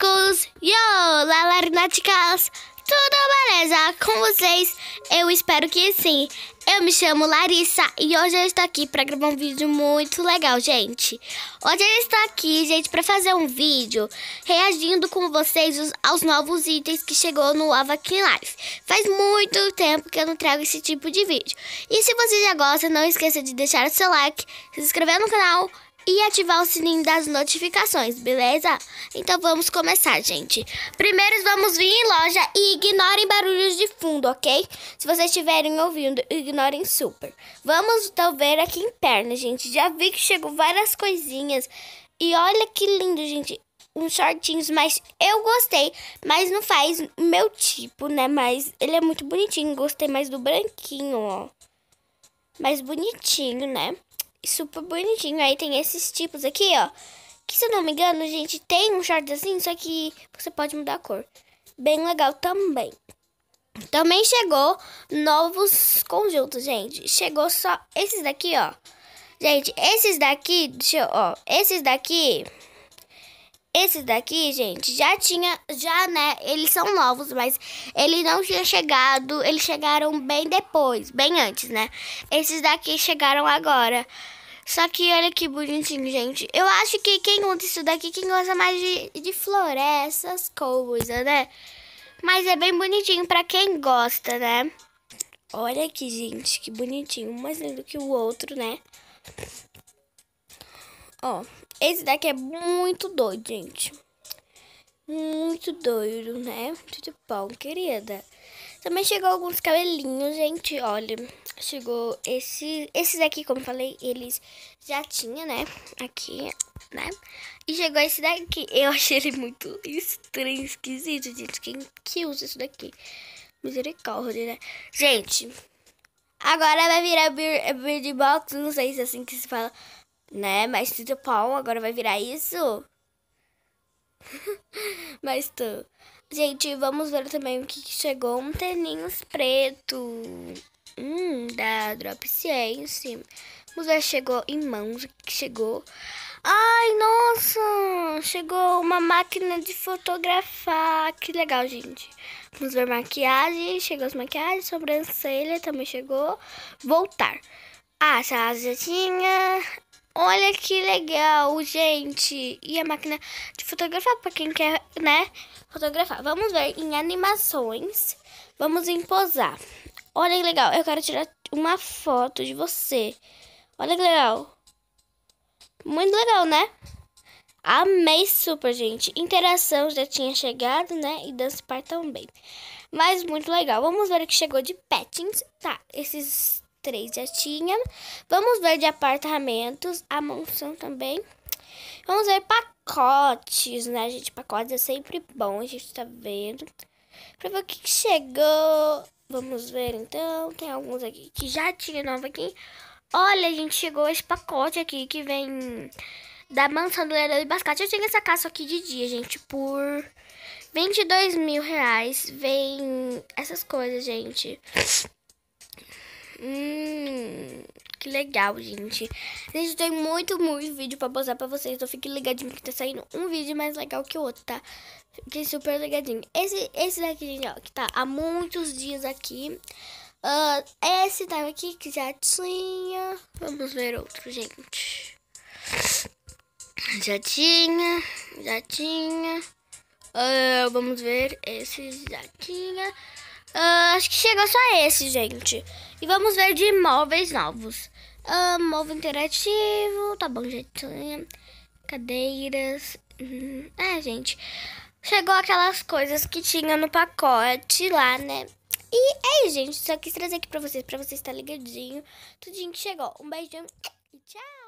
lunáticos! Yo, lala lunáticas! Tudo beleza com vocês? Eu espero que sim! Eu me chamo Larissa e hoje eu estou aqui para gravar um vídeo muito legal, gente! Hoje eu estou aqui, gente, para fazer um vídeo reagindo com vocês aos novos itens que chegou no Avakin Life. Faz muito tempo que eu não trago esse tipo de vídeo. E se você já gosta, não esqueça de deixar o seu like, se inscrever no canal e ativar o sininho das notificações, beleza? Então vamos começar, gente. Primeiro vamos vir em loja e ignorem barulhos de fundo, ok? Se vocês estiverem ouvindo, ignorem super. Vamos então ver aqui em perna, gente. Já vi que chegou várias coisinhas. E olha que lindo, gente. Uns shortinhos, mas eu gostei, mas não faz meu tipo, né? Mas ele é muito bonitinho, gostei mais do branquinho, ó. Mais bonitinho, né? super bonitinho. Aí tem esses tipos aqui, ó. Que se eu não me engano, gente, tem um short assim, só que você pode mudar a cor. Bem legal também. Também chegou novos conjuntos, gente. Chegou só esses daqui, ó. Gente, esses daqui, deixa eu, ó. Esses daqui esses daqui, gente, já tinha, já, né, eles são novos, mas ele não tinha chegado, eles chegaram bem depois, bem antes, né? Esses daqui chegaram agora. Só que olha que bonitinho, gente. Eu acho que quem gosta isso daqui, quem gosta mais de, de essas coisas, né? Mas é bem bonitinho para quem gosta, né? Olha aqui, gente, que bonitinho. Um mais lindo que o outro, né? Ó, esse daqui é muito doido, gente. Muito doido, né? Tudo bom, querida? Também chegou alguns cabelinhos, gente. Olha, chegou esse... Esses aqui, como falei, eles já tinha, né? Aqui, né? E chegou esse daqui. Eu achei ele muito estranho, esquisito, gente. Quem que usa isso daqui? Misericórdia, né? Gente, agora vai virar beard Box. Não sei se é assim que se fala. Né? Mas tudo bom, agora vai virar isso? Mas tu. Gente, vamos ver também o que, que chegou. Um tênis preto. Hum, da Drop Science. Vamos ver, chegou em mãos. O que chegou? Ai, nossa! Chegou uma máquina de fotografar. Que legal, gente. Vamos ver maquiagem. Chegou as maquiagens. Sobrancelha também chegou. Voltar. Ah, já, já tinha. Olha que legal, gente. E a máquina de fotografar, para quem quer, né, fotografar. Vamos ver em animações. Vamos em posar. Olha que legal, eu quero tirar uma foto de você. Olha que legal. Muito legal, né? Amei super, gente. Interação já tinha chegado, né? E Dance Par também. Mas muito legal. Vamos ver o que chegou de patins. Tá, esses três já tinha. Vamos ver de apartamentos, a mansão também. Vamos ver pacotes, né, gente? Pacotes é sempre bom, a gente tá vendo. Pra ver o que, chegou. Vamos ver então. Tem alguns aqui que já tinha nova aqui. Olha, gente, chegou esse pacote aqui que vem da mansão do e Bascate. Eu tinha essa caça aqui de dia, gente, por 22 mil reais. Vem essas coisas, gente. Hum, que legal, gente. Gente, tem muito, muito vídeo pra postar pra vocês. Então fique ligadinho que tá saindo um vídeo mais legal que o outro, tá? Fiquei super ligadinho. Esse, esse daqui, gente, ó, que tá há muitos dias aqui. Uh, esse daqui tá que já tinha. Vamos ver outro, gente. Já tinha, já tinha. Uh, vamos ver esse já tinha. Uh, acho que chegou só esse, gente. E vamos ver de móveis novos. Uh, móvel interativo. Tá bom, gente. Cadeiras. Uhum. É, gente. Chegou aquelas coisas que tinha no pacote lá, né? E é isso, gente. Só quis trazer aqui pra vocês, pra vocês estar ligadinho. Tudinho que chegou. Um beijão e tchau!